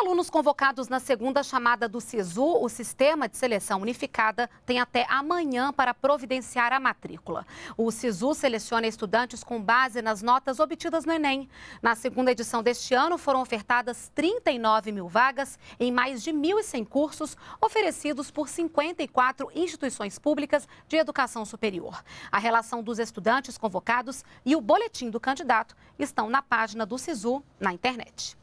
alunos convocados na segunda chamada do SISU, o Sistema de Seleção Unificada, têm até amanhã para providenciar a matrícula. O SISU seleciona estudantes com base nas notas obtidas no Enem. Na segunda edição deste ano, foram ofertadas 39 mil vagas em mais de 1.100 cursos oferecidos por 54 instituições públicas de educação superior. A relação dos estudantes convocados e o boletim do candidato estão na página do SISU na internet.